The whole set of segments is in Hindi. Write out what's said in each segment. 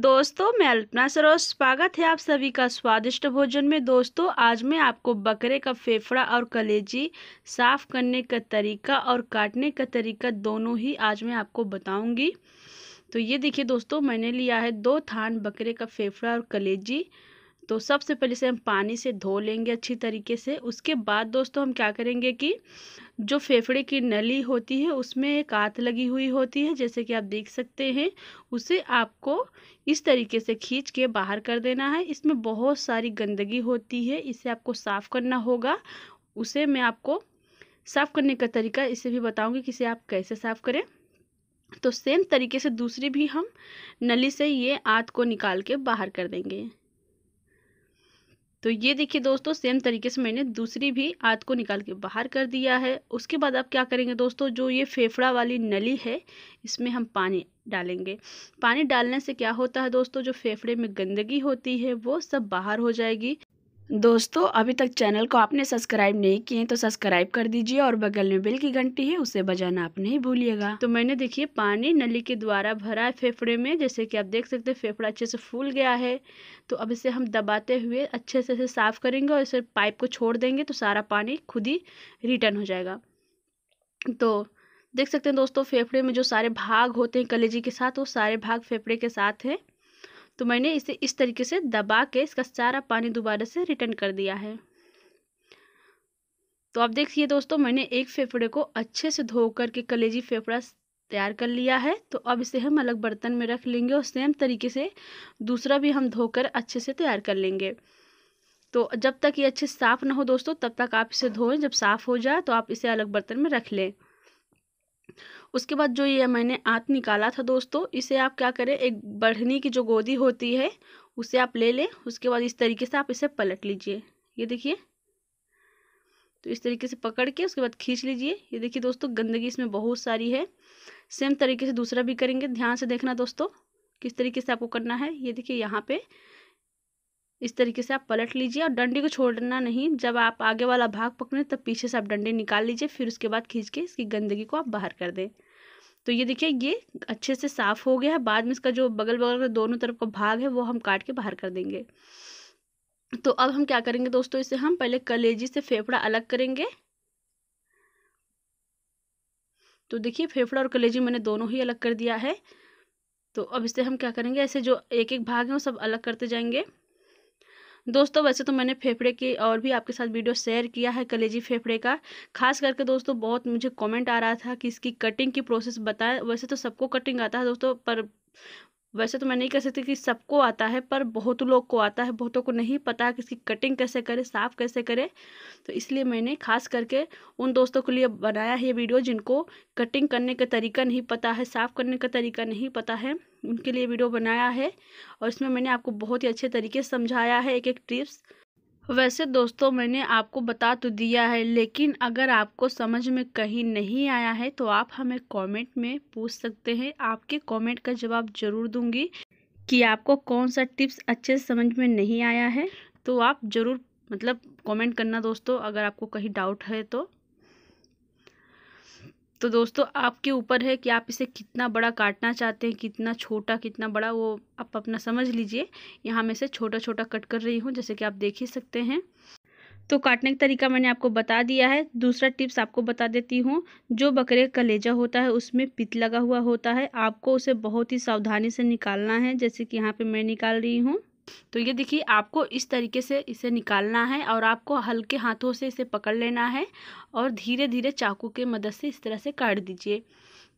दोस्तों मैं अल्पना सरोज स्वागत है आप सभी का स्वादिष्ट भोजन में दोस्तों आज मैं आपको बकरे का फेफड़ा और कलेजी साफ करने का तरीका और काटने का तरीका दोनों ही आज मैं आपको बताऊंगी तो ये देखिए दोस्तों मैंने लिया है दो थान बकरे का फेफड़ा और कलेजी तो सबसे पहले इसे हम पानी से धो लेंगे अच्छी तरीके से उसके बाद दोस्तों हम क्या करेंगे कि जो फेफड़े की नली होती है उसमें एक आत लगी हुई होती है जैसे कि आप देख सकते हैं उसे आपको इस तरीके से खींच के बाहर कर देना है इसमें बहुत सारी गंदगी होती है इसे आपको साफ़ करना होगा उसे मैं आपको साफ़ करने का तरीका इसे भी बताऊँगी कि इसे आप कैसे साफ़ करें तो सेम तरीके से दूसरी भी हम नली से ये आँत को निकाल के बाहर कर देंगे तो ये देखिए दोस्तों सेम तरीके से मैंने दूसरी भी आद को निकाल के बाहर कर दिया है उसके बाद आप क्या करेंगे दोस्तों जो ये फेफड़ा वाली नली है इसमें हम पानी डालेंगे पानी डालने से क्या होता है दोस्तों जो फेफड़े में गंदगी होती है वो सब बाहर हो जाएगी दोस्तों अभी तक चैनल को आपने सब्सक्राइब नहीं किए तो सब्सक्राइब कर दीजिए और बगल में बेल की घंटी है उसे बजाना आप नहीं भूलिएगा तो मैंने देखिए पानी नली के द्वारा भरा है फेफड़े में जैसे कि आप देख सकते हैं फेफड़ा अच्छे से फूल गया है तो अब इसे हम दबाते हुए अच्छे से इसे साफ करेंगे और इसे पाइप को छोड़ देंगे तो सारा पानी खुद ही रिटर्न हो जाएगा तो देख सकते हैं दोस्तों फेफड़े में जो सारे भाग होते हैं कलेजी के साथ वो सारे भाग फेफड़े के साथ हैं तो मैंने इसे इस तरीके से दबा के इसका सारा पानी दोबारा से रिटर्न कर दिया है तो आप देखिए दोस्तों मैंने एक फेफड़े को अच्छे से धो करके कलेजी फेफड़ा तैयार कर लिया है तो अब इसे हम अलग बर्तन में रख लेंगे और सेम तरीके से दूसरा भी हम धोकर अच्छे से तैयार कर लेंगे तो जब तक ये अच्छे साफ़ ना हो दोस्तों तब तक आप इसे धोएं जब साफ़ हो जाए तो आप इसे अलग बर्तन में रख लें उसके बाद जो ये मैंने आँत निकाला था दोस्तों इसे आप क्या करें एक बढ़नी की जो गोदी होती है उसे आप ले लें उसके बाद इस तरीके से आप इसे पलट लीजिए ये देखिए तो इस तरीके से पकड़ के उसके बाद खींच लीजिए ये देखिए दोस्तों गंदगी इसमें बहुत सारी है सेम तरीके से दूसरा भी करेंगे ध्यान से देखना दोस्तों किस तरीके से आपको करना है ये देखिए यहाँ पे इस तरीके से आप पलट लीजिए और डंडे को छोड़ना नहीं जब आप आगे वाला भाग पकड़ें तब पीछे से आप डंडे निकाल लीजिए फिर उसके बाद खींच के इसकी गंदगी को आप बाहर कर दें तो ये देखिए ये अच्छे से साफ़ हो गया है बाद में इसका जो बगल बगल का दोनों तरफ का भाग है वो हम काट के बाहर कर देंगे तो अब हम क्या करेंगे दोस्तों इसे हम पहले कलेजी से फेफड़ा अलग करेंगे तो देखिए फेफड़ा और कलेजी मैंने दोनों ही अलग कर दिया है तो अब इसे हम क्या करेंगे ऐसे जो एक एक भाग है वो सब अलग करते जाएंगे दोस्तों वैसे तो मैंने फेफड़े की और भी आपके साथ वीडियो शेयर किया है कलेजी फेफड़े का खास करके दोस्तों बहुत मुझे कमेंट आ रहा था कि इसकी कटिंग की प्रोसेस बताएं वैसे तो सबको कटिंग आता है दोस्तों पर वैसे तो मैं नहीं कह सकती कि सबको आता है पर बहुत लोग को आता है बहुतों को नहीं पता कि इसकी कटिंग कैसे करें साफ़ कैसे करें तो इसलिए मैंने खास करके उन दोस्तों के लिए बनाया है ये वीडियो जिनको कटिंग करने का तरीका नहीं पता है साफ़ करने का तरीका नहीं पता है उनके लिए वीडियो बनाया है और इसमें मैंने आपको बहुत ही अच्छे तरीके से समझाया है एक एक टिप्स वैसे दोस्तों मैंने आपको बता तो दिया है लेकिन अगर आपको समझ में कहीं नहीं आया है तो आप हमें कमेंट में पूछ सकते हैं आपके कमेंट का जवाब ज़रूर दूंगी कि आपको कौन सा टिप्स अच्छे से समझ में नहीं आया है तो आप ज़रूर मतलब कमेंट करना दोस्तों अगर आपको कहीं डाउट है तो तो दोस्तों आपके ऊपर है कि आप इसे कितना बड़ा काटना चाहते हैं कितना छोटा कितना बड़ा वो आप अपना समझ लीजिए यहाँ मैं इसे छोटा छोटा कट कर रही हूँ जैसे कि आप देख ही सकते हैं तो काटने का तरीका मैंने आपको बता दिया है दूसरा टिप्स आपको बता देती हूँ जो बकरे का कलेजा होता है उसमें पित लगा हुआ होता है आपको उसे बहुत ही सावधानी से निकालना है जैसे कि यहाँ पे मैं निकाल रही हूँ तो ये देखिए आपको इस तरीके से इसे निकालना है और आपको हल्के हाथों से इसे पकड़ लेना है और धीरे धीरे चाकू के मदद से इस तरह से काट दीजिए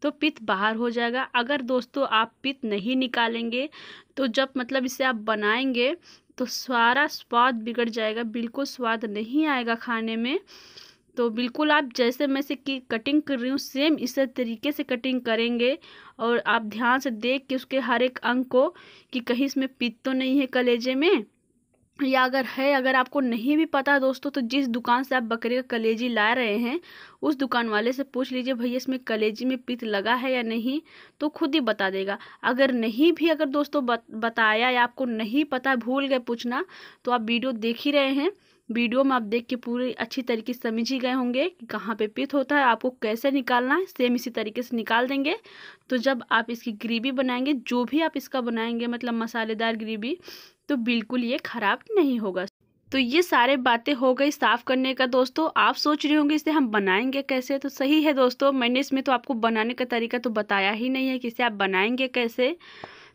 तो पित बाहर हो जाएगा अगर दोस्तों आप पित नहीं निकालेंगे तो जब मतलब इसे आप बनाएंगे तो सारा स्वाद बिगड़ जाएगा बिल्कुल स्वाद नहीं आएगा खाने में तो बिल्कुल आप जैसे मैं से की कटिंग कर रही हूँ सेम इस तरीके से कटिंग करेंगे और आप ध्यान से देख के उसके हर एक अंग को कि कहीं इसमें पित तो नहीं है कलेजे में या अगर है अगर आपको नहीं भी पता दोस्तों तो जिस दुकान से आप बकरे का कलेजी ला रहे हैं उस दुकान वाले से पूछ लीजिए भैया इसमें कलेजी में पित लगा है या नहीं तो खुद ही बता देगा अगर नहीं भी अगर दोस्तों बताया या आपको नहीं पता भूल गए पूछना तो आप वीडियो देख ही रहे हैं वीडियो में आप देख के पूरे अच्छी तरीके से समझ ही गए होंगे कि कहाँ पे पित होता है आपको कैसे निकालना है सेम इसी तरीके से निकाल देंगे तो जब आप इसकी ग्रेवी बनाएंगे जो भी आप इसका बनाएंगे मतलब मसालेदार ग्रेवी तो बिल्कुल ये ख़राब नहीं होगा तो ये सारे बातें हो गई साफ़ करने का दोस्तों आप सोच रहे होंगे इसे हम बनाएंगे कैसे तो सही है दोस्तों मैंने इसमें तो आपको बनाने का तरीका तो बताया ही नहीं है कि इसे आप बनाएंगे कैसे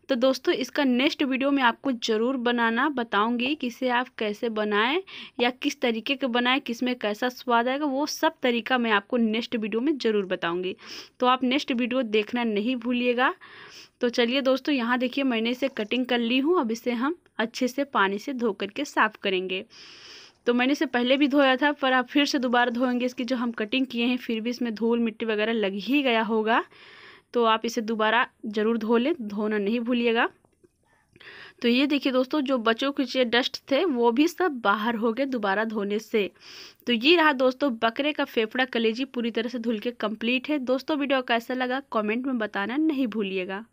तो दोस्तों इसका नेक्स्ट वीडियो में आपको ज़रूर बनाना बताऊंगी इसे आप कैसे बनाएं या किस तरीके के बनाएं किस में कैसा स्वाद आएगा वो सब तरीका मैं आपको नेक्स्ट वीडियो में ज़रूर बताऊंगी तो आप नेक्स्ट वीडियो देखना नहीं भूलिएगा तो चलिए दोस्तों यहाँ देखिए मैंने इसे कटिंग कर ली हूँ अब इसे हम अच्छे से पानी से धो करके साफ़ करेंगे तो मैंने इसे पहले भी धोया था पर आप फिर से दोबारा धोएंगे इसकी जो हम कटिंग किए हैं फिर भी इसमें धूल मिट्टी वगैरह लग ही गया होगा तो आप इसे दोबारा ज़रूर धो लें धोना नहीं भूलिएगा तो ये देखिए दोस्तों जो बच्चों के चे डस्ट थे वो भी सब बाहर हो गए दोबारा धोने से तो ये रहा दोस्तों बकरे का फेफड़ा कलेजी पूरी तरह से धुल के कंप्लीट है दोस्तों वीडियो कैसा लगा कमेंट में बताना नहीं भूलिएगा